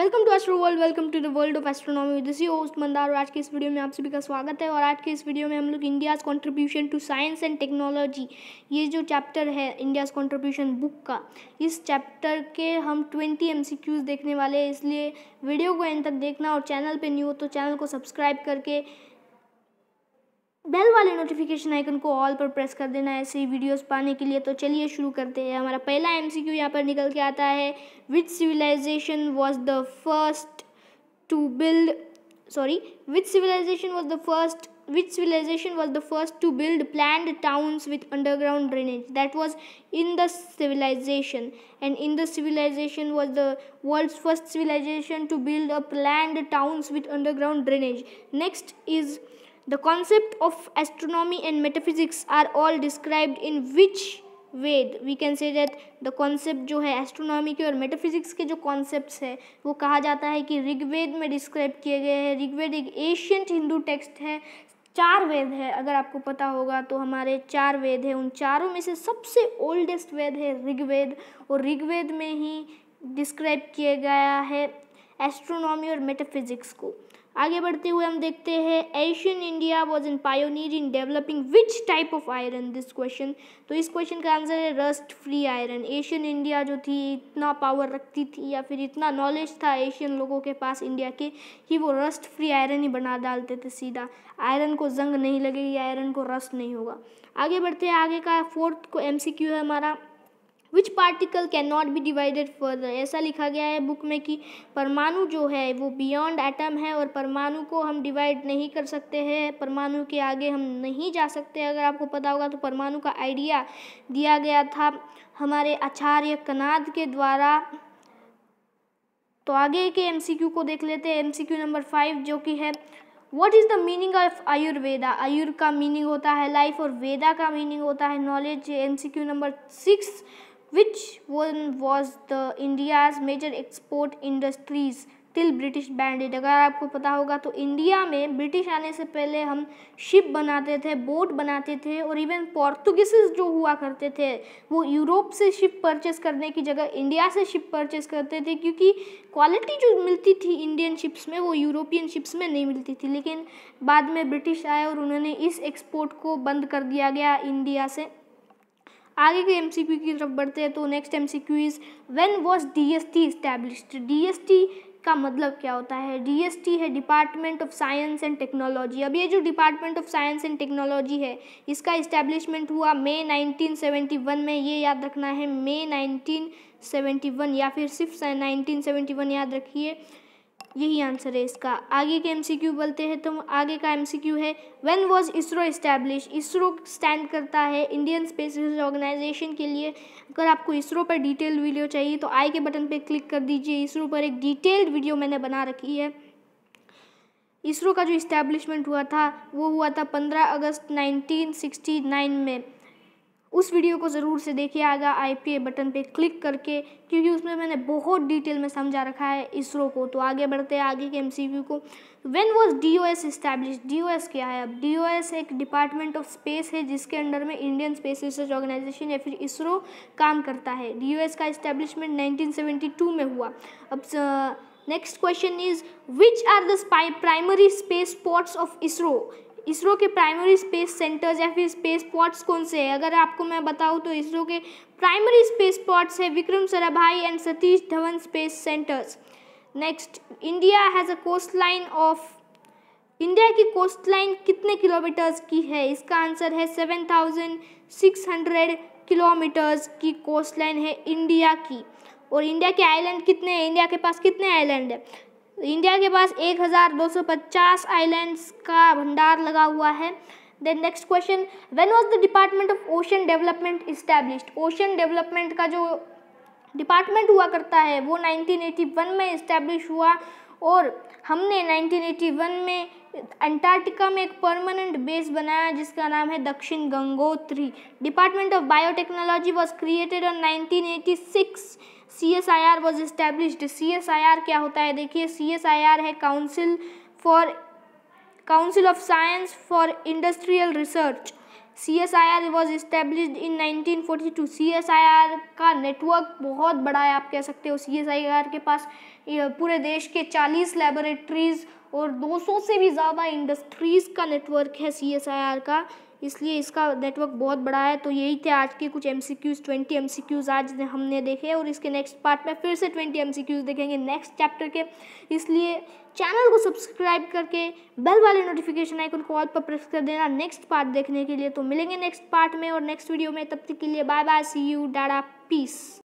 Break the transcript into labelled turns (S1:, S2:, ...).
S1: welcome to astro world welcome to the world of astronomy this you host Mandar और आज के इस video में आप सभी का स्वागत है और आज के इस वीडियो में हम लोग India's contribution to science and technology ये जो चैप्टर है इंडियाज़ कंट्रीब्यूशन बुक का इस चैप्टर के हम ट्वेंटी एम देखने वाले हैं इसलिए वीडियो को एंड तक देखना और चैनल पर न्यू हो तो चैनल को सब्सक्राइब करके बेल वाले नोटिफिकेशन आइकन को ऑल पर प्रेस कर देना है ऐसी वीडियोस पाने के लिए तो चलिए शुरू करते हैं हमारा पहला एम सी क्यू यहाँ पर निकल के आता है which civilization was the first to build sorry which civilization was the first which civilization was the first to build plan towns with underground drainage that was in the civilization and in the civilization was the world first civilization to build a plan towns with underground drainage next is The concept of astronomy and metaphysics are all described in which Veda we can say that the concept जो है astronomy के और metaphysics के जो concept है वो कहा जाता है कि ऋग्वेद में डिस्क्राइब किए गए हैं ऋग्वेद एक एशियंट हिंदू टेक्स्ट है चार वेद है अगर आपको पता होगा तो हमारे चार वेद हैं उन चारों में से सबसे ओल्डेस्ट वेद है ऋग्वेद और ऋग्वेद में ही डिस्क्राइब किया गया है एस्ट्रोनॉमी और मेटाफिजिक्स को आगे बढ़ते हुए हम देखते हैं Asian India was in pioneer in developing which type of iron this question तो इस क्वेश्चन का आंसर है rust free iron Asian India जो थी इतना पावर रखती थी या फिर इतना नॉलेज था एशियन लोगों के पास इंडिया के कि वो रस्ट फ्री आयरन ही बना डालते थे सीधा आयरन को जंग नहीं लगेगी आयरन को रस्ट नहीं होगा आगे बढ़ते हैं आगे का फोर्थ को एम है हमारा which particle can not be divided further ऐसा लिखा गया है बुक में कि परमाणु जो है वो बियॉन्ड एटम है और परमाणु को हम डिवाइड नहीं कर सकते हैं परमाणु के आगे हम नहीं जा सकते अगर आपको पता होगा तो परमाणु का आइडिया दिया गया था हमारे आचार्य कनाद के द्वारा तो आगे के क्यू को देख लेते हैं क्यू नंबर फाइव जो कि है what is the meaning of Ayurveda आयुर् का मीनिंग होता है लाइफ और वेदा का मीनिंग होता है knowledge M C Q number six Which one was the India's major export industries till British banded अगर आपको पता होगा तो इंडिया में ब्रिटिश आने से पहले हम शिप बनाते थे बोट बनाते थे और इवन पोर्तुगीज जो हुआ करते थे वो यूरोप से शिप परचेस करने की जगह इंडिया से शिप परचेस करते थे क्योंकि क्वालिटी जो मिलती थी इंडियन शिप्स में वो यूरोपियन शिप्स में नहीं मिलती थी लेकिन बाद में ब्रिटिश आए और उन्होंने इस एक्सपोर्ट को बंद कर दिया गया इंडिया से आगे के एमसीक्यू की तरफ बढ़ते हैं तो next MCQ is when was DST established DST का मतलब क्या होता है डीएसटी है department of science and technology अब ये जो department of science and technology है इसका इस्टेब्लिशमेंट हुआ मे 1971 में ये याद रखना है मे 1971 या फिर सिर्फ 1971 याद रखिए यही आंसर है इसका आगे के एमसीक्यू बोलते हैं तो आगे का एमसीक्यू है when was ISRO establish ISRO stand करता है इंडियन स्पेस ऑर्गेनाइजेशन के लिए अगर आपको इसरो पर डिटेल्ड वीडियो चाहिए तो आई के बटन पर क्लिक कर दीजिए इसरो पर एक डिटेल्ड वीडियो मैंने बना रखी है इसरो का जो इस्टेब्लिशमेंट हुआ था वो हुआ था पंद्रह अगस्त नाइनटीन में उस वीडियो को ज़रूर से देखिएगा आई पी बटन पे क्लिक करके क्योंकि उसमें मैंने बहुत डिटेल में समझा रखा है इसरो को तो आगे बढ़ते हैं आगे के एम को when was D O S establish D O S क्या है अब डी ओ एस एक डिपार्टमेंट ऑफ स्पेस है जिसके अंडर में इंडियन स्पेस रिसर्च ऑर्गेनाइजेशन या फिर इसरो काम करता है डी ओ एस का इस्टेब्लिशमेंट नाइनटीन सेवेंटी टू में हुआ अब next question is which are the primary space spots of ISRO ISRO के प्राइमरी स्पेस सेंटर्स या फिर स्पेस पॉट्स कौन से हैं अगर आपको मैं बताऊँ तो इसरो के प्राइमरी स्पेस पॉट्स हैं Vikram Sarabhai and Satish Dhawan space centres next India has a coast line of India की कोस्ट लाइन कितने किलोमीटर्स की है इसका आंसर है seven thousand six hundred kilometres की कोस्ट लाइन है इंडिया की और इंडिया के आइलैंड कितने हैं इंडिया के पास कितने आइलैंड है इंडिया के पास 1250 आइलैंड्स का भंडार लगा हुआ है then next question when was the department of ocean development established ocean development का जो डिपार्टमेंट हुआ करता है वो 1981 में इस्टेब्लिश हुआ और हमने 1981 में अंटार्कटिका में एक परमानेंट बेस बनाया जिसका नाम है Dakshin Gangotri department of biotechnology was created on six C S I R was established C S I R क्या होता है देखिए सी एस आई आर है council for council of science for industrial research C S I R was established in nineteen two C S I R का network बहुत बड़ा है आप कह सकते हो सी एस आई आर के पास पूरे देश के चालीस लेबोरेटरीज और दो सौ से भी ज़्यादा इंडस्ट्रीज़ का नेटवर्क है सी एस आई आर का इसलिए इसका नेटवर्क बहुत बड़ा है तो यही थे आज के कुछ M C Qs twenty M C Qs आज हमने देखे और इसके नेक्स्ट पार्ट में फिर से ट्वेंटी एम सी क्यूज़ देखेंगे नेक्स्ट चैप्टर के इसलिए चैनल को सब्सक्राइब करके बेल वाले नोटिफिकेशन आइकन को ऑल पर प्रेस कर देना नेक्स्ट पार्ट देखने के लिए तो मिलेंगे नेक्स्ट पार्ट में और नेक्स्ट वीडियो में तब तक के लिए बाय बाय सी यू डाडा पीस